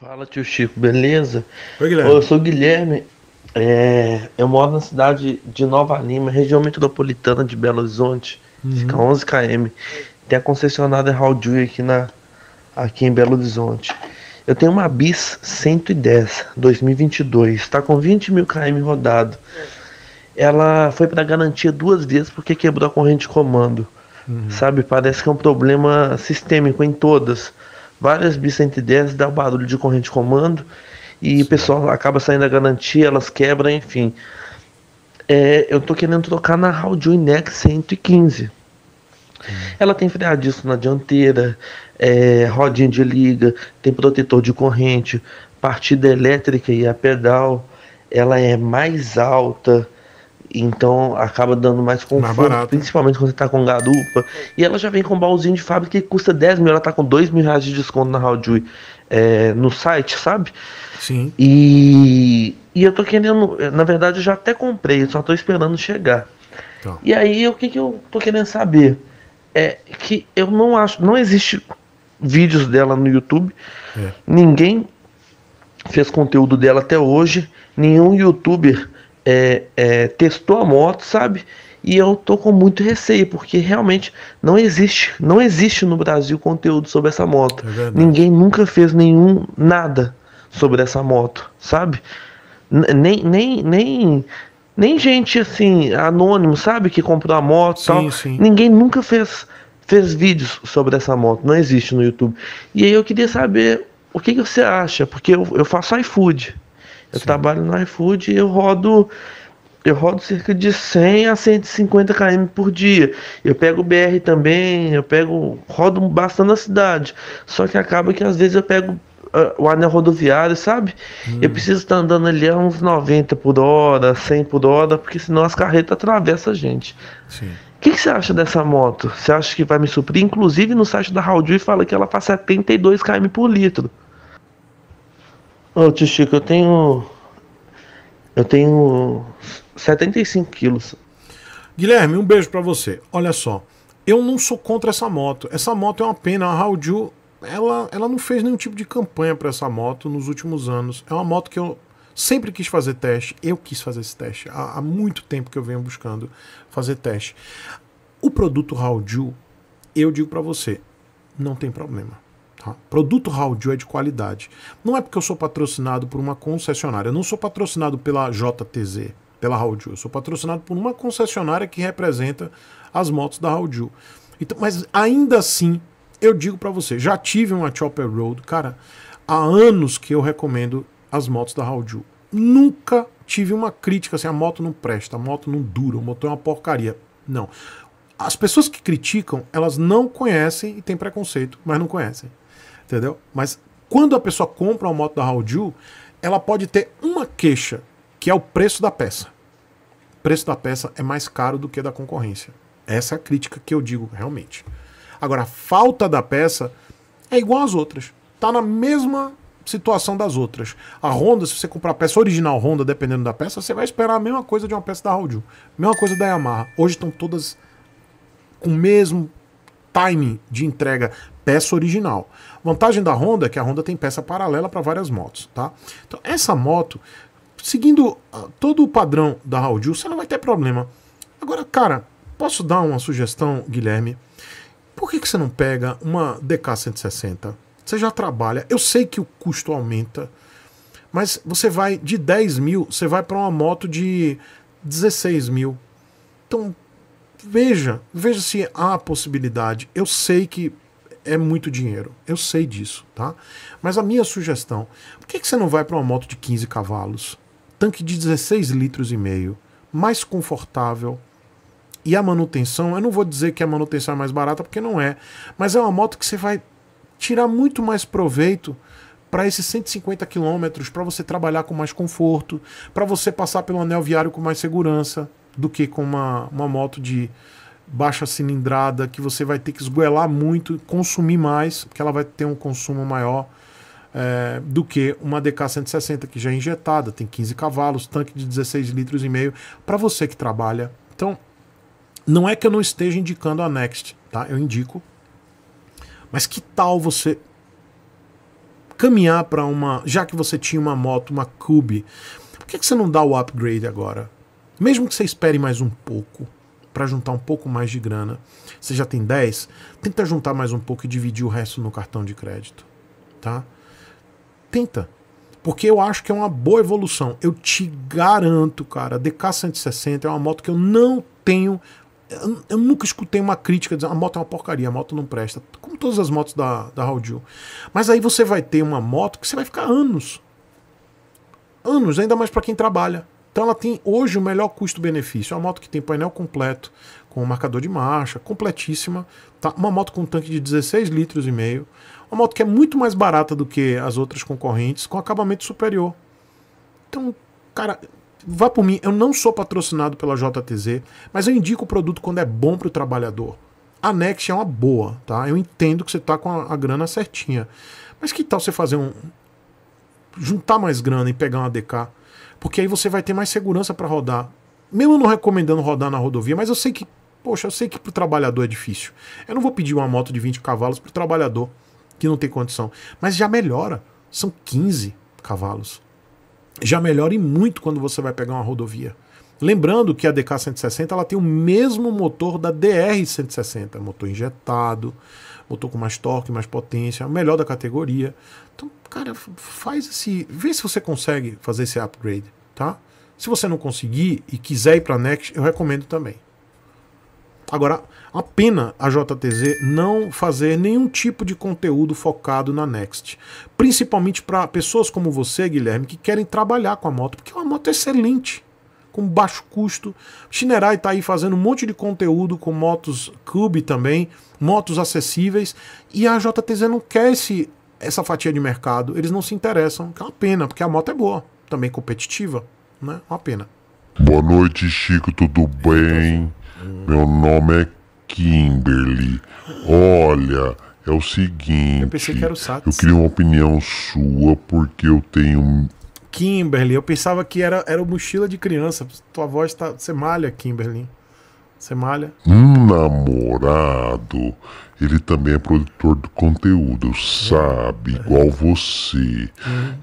Fala tio Chico, beleza? Oi, Guilherme. eu sou o Guilherme. É, eu moro na cidade de Nova Lima, região metropolitana de Belo Horizonte. Uhum. Fica 11 km. Tem a concessionária Raul aqui, na, aqui em Belo Horizonte. Eu tenho uma Bis 110 2022. Está com 20 mil km rodado. Ela foi para garantia duas vezes porque quebrou a corrente de comando. Uhum. Sabe? Parece que é um problema sistêmico em todas. Várias B110 dá barulho de corrente de comando e o pessoal acaba saindo da garantia, elas quebram, enfim. É, eu tô querendo trocar na Raudun Nex 115. Ela tem freadisco na dianteira, é, rodinha de liga, tem protetor de corrente, partida elétrica e a pedal. Ela é mais alta, então acaba dando mais conforto, mais principalmente quando você tá com garupa. E ela já vem com um baúzinho de fábrica que custa 10 mil, ela tá com 2 mil reais de desconto na Haldui é, no site, sabe? Sim. E, e eu tô querendo, na verdade eu já até comprei, só tô esperando chegar. Então. E aí o que, que eu tô querendo saber? É que eu não acho, não existe vídeos dela no YouTube, é. ninguém fez conteúdo dela até hoje, nenhum youtuber é, é, testou a moto, sabe? E eu tô com muito receio, porque realmente não existe, não existe no Brasil conteúdo sobre essa moto. É Ninguém nunca fez nenhum nada sobre essa moto, sabe? Nem, nem, nem, nem gente assim, anônimo, sabe? Que comprou a moto sim, tal. Sim. Ninguém nunca fez, fez vídeos sobre essa moto, não existe no YouTube. E aí eu queria saber o que, que você acha, porque eu, eu faço iFood. Eu Sim. trabalho no iFood e eu rodo eu rodo cerca de 100 a 150 km por dia. Eu pego o BR também, eu pego rodo bastante na cidade. Só que acaba que às vezes eu pego uh, o anel rodoviário, sabe? Hum. Eu preciso estar andando ali a uns 90 por hora, 100 por hora, porque senão as carretas atravessam a gente. O que, que, você acha dessa moto? Você acha que vai me suprir? Inclusive no site da Raudil fala que ela faz 72 km por litro. Ô tio Chico, eu tenho. Eu tenho 75 quilos. Guilherme, um beijo para você. Olha só, eu não sou contra essa moto. Essa moto é uma pena. A Raudil, ela, ela não fez nenhum tipo de campanha para essa moto nos últimos anos. É uma moto que eu sempre quis fazer teste. Eu quis fazer esse teste. Há, há muito tempo que eu venho buscando fazer teste. O produto Raudil, eu digo para você, não tem problema Tá? Produto Raul é de qualidade. Não é porque eu sou patrocinado por uma concessionária. Eu não sou patrocinado pela JTZ, pela Raul Eu sou patrocinado por uma concessionária que representa as motos da Raul então, Mas ainda assim, eu digo para você, já tive uma Chopper Road, cara, há anos que eu recomendo as motos da Raul Nunca tive uma crítica assim, a moto não presta, a moto não dura, o motor é uma porcaria. Não. As pessoas que criticam, elas não conhecem e têm preconceito, mas não conhecem. Entendeu? Mas quando a pessoa compra uma moto da Raul ela pode ter uma queixa, que é o preço da peça. O preço da peça é mais caro do que da concorrência. Essa é a crítica que eu digo realmente. Agora, a falta da peça é igual às outras. Tá na mesma situação das outras. A Honda, se você comprar a peça original Honda, dependendo da peça, você vai esperar a mesma coisa de uma peça da Raul mesma coisa da Yamaha. Hoje estão todas com o mesmo timing de entrega peça original. Vantagem da Honda é que a Honda tem peça paralela para várias motos, tá? Então essa moto, seguindo ah, todo o padrão da Raudil, você não vai ter problema. Agora, cara, posso dar uma sugestão, Guilherme? Por que, que você não pega uma DK 160? Você já trabalha, eu sei que o custo aumenta, mas você vai de 10 mil, você vai para uma moto de 16 mil. Então, veja, veja se há possibilidade. Eu sei que é muito dinheiro. Eu sei disso, tá? Mas a minha sugestão, por que, que você não vai para uma moto de 15 cavalos, tanque de 16 litros e meio, mais confortável, e a manutenção, eu não vou dizer que a manutenção é mais barata, porque não é, mas é uma moto que você vai tirar muito mais proveito para esses 150 quilômetros, para você trabalhar com mais conforto, para você passar pelo anel viário com mais segurança do que com uma, uma moto de baixa cilindrada, que você vai ter que esguelar muito, consumir mais, porque ela vai ter um consumo maior é, do que uma DK 160 que já é injetada, tem 15 cavalos, tanque de 16 litros e meio, para você que trabalha. Então, não é que eu não esteja indicando a Next, tá? Eu indico. Mas que tal você caminhar para uma, já que você tinha uma moto, uma Cube, por que, que você não dá o upgrade agora? Mesmo que você espere mais um pouco para juntar um pouco mais de grana. Você já tem 10, tenta juntar mais um pouco e dividir o resto no cartão de crédito, tá? Tenta. Porque eu acho que é uma boa evolução. Eu te garanto, cara, a DK 160 é uma moto que eu não tenho eu, nunca escutei uma crítica dizendo a moto é uma porcaria, a moto não presta, como todas as motos da, da Raul Mas aí você vai ter uma moto que você vai ficar anos. Anos, ainda mais para quem trabalha. Então ela tem hoje o melhor custo-benefício. É uma moto que tem painel completo, com marcador de marcha, completíssima. Tá? Uma moto com um tanque de 16 litros e meio. Uma moto que é muito mais barata do que as outras concorrentes, com acabamento superior. Então, cara, vá por mim. Eu não sou patrocinado pela JTZ, mas eu indico o produto quando é bom para o trabalhador. A Next é uma boa, tá? Eu entendo que você tá com a, a grana certinha. Mas que tal você fazer um. juntar mais grana e pegar uma DK? porque aí você vai ter mais segurança para rodar. Mesmo não recomendando rodar na rodovia, mas eu sei que, poxa, eu sei que para o trabalhador é difícil. Eu não vou pedir uma moto de 20 cavalos para o trabalhador que não tem condição, mas já melhora. São 15 cavalos. Já melhora e muito quando você vai pegar uma rodovia. Lembrando que a DK 160 ela tem o mesmo motor da DR 160, motor injetado, Motor com mais torque, mais potência, é o melhor da categoria. Então, cara, faz esse. Vê se você consegue fazer esse upgrade, tá? Se você não conseguir e quiser ir para Next, eu recomendo também. Agora, a pena a JTZ não fazer nenhum tipo de conteúdo focado na Next. Principalmente para pessoas como você, Guilherme, que querem trabalhar com a moto, porque é uma moto excelente com baixo custo. Shinerai está aí fazendo um monte de conteúdo com motos Cube também, motos acessíveis, e a JTZ não quer esse, essa fatia de mercado, eles não se interessam, que é uma pena, porque a moto é boa, também competitiva, né? É uma pena. Boa noite, Chico, tudo bem? Meu nome é Kimberly. Olha, é o seguinte. Eu, pensei que era o eu queria uma opinião sua, porque eu tenho Kimberly. Eu pensava que era, era mochila de criança. Tua voz tá. Você malha, Kimberly. Você malha. Um namorado. Ele também é produtor de conteúdo, sabe? Igual você. Uhum.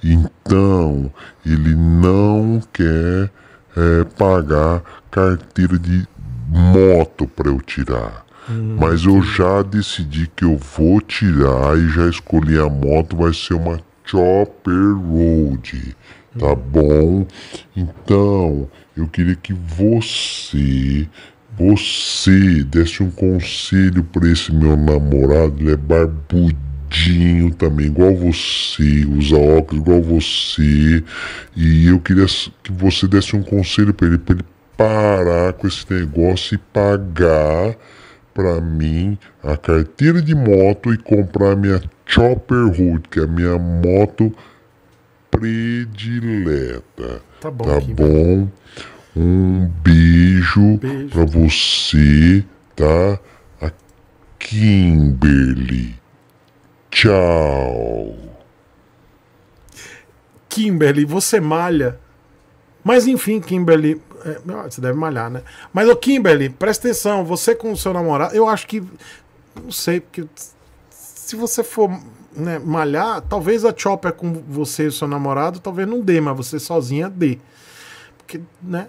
Então, ele não quer é, pagar carteira de moto para eu tirar. Uhum. Mas eu já decidi que eu vou tirar e já escolhi a moto, vai ser uma Chopper Road tá bom? Então, eu queria que você, você desse um conselho para esse meu namorado, ele é barbudinho também, igual você, usa óculos igual você, e eu queria que você desse um conselho para ele, para ele parar com esse negócio e pagar para mim a carteira de moto e comprar minha Chopper Hood, que é a minha moto predileta. Tá bom. Tá bom? Um beijo, beijo. para você, tá? A Kimberly. Tchau. Kimberly, você malha. Mas enfim, Kimberly, é, você deve malhar, né? Mas o Kimberly, presta atenção, você com o seu namorado, eu acho que não sei porque se você for né, malhar, talvez a chopper com você e o seu namorado, talvez não dê, mas você sozinha dê. Porque, né?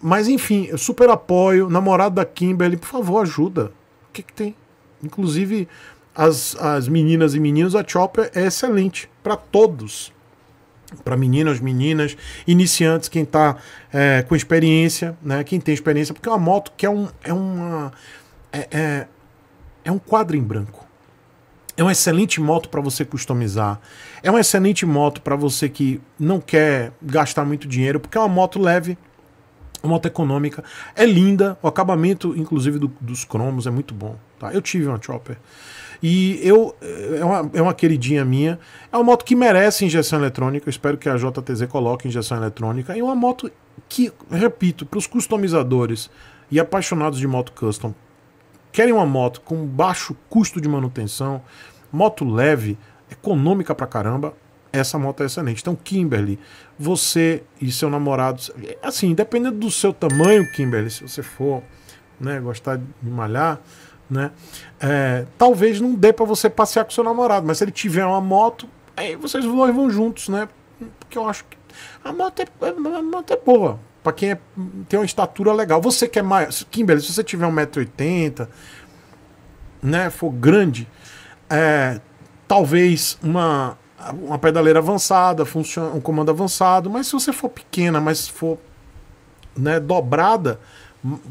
Mas enfim, eu super apoio. Namorado da Kimberly, por favor, ajuda. O que, que tem? Inclusive, as, as meninas e meninos, a chopper é excelente para todos para meninas, meninas, iniciantes, quem está é, com experiência, né? Quem tem experiência, porque é uma moto que é um é uma é, é, é um quadro em branco. É uma excelente moto para você customizar. É uma excelente moto para você que não quer gastar muito dinheiro, porque é uma moto leve, uma moto econômica. É linda, o acabamento, inclusive, do, dos cromos é muito bom. Tá? Eu tive uma Chopper. E eu é uma, é uma queridinha minha. É uma moto que merece injeção eletrônica. Eu espero que a JTZ coloque injeção eletrônica. É uma moto que, repito, para os customizadores e apaixonados de moto custom, querem uma moto com baixo custo de manutenção, moto leve, econômica pra caramba, essa moto é excelente. Então, Kimberly, você e seu namorado, assim, dependendo do seu tamanho, Kimberly, se você for né, gostar de malhar, né, é, talvez não dê para você passear com seu namorado, mas se ele tiver uma moto, aí vocês vão, vão juntos, né? Porque eu acho que a moto é, a moto é boa, para quem é, tem uma estatura legal. Você que é maior. Kimberly, se você tiver 1,80m, né, for grande, é, talvez uma, uma pedaleira avançada, funciona, um comando avançado, mas se você for pequena, mas for né, dobrada,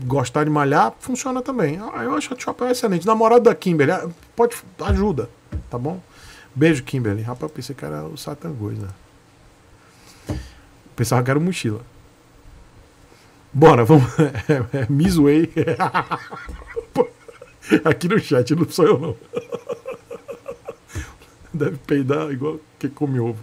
gostar de malhar, funciona também. Ah, eu acho a Chopper excelente. Namorado da Kimberly, ah, pode, ajuda, tá bom? Beijo, Kimberly. Rapaz, eu pensei que era o Satan Gois, né? Pensava que era o mochila. Bora, vamos. É, é, é Aqui no chat não sou eu, não. Deve peidar igual que come ovo.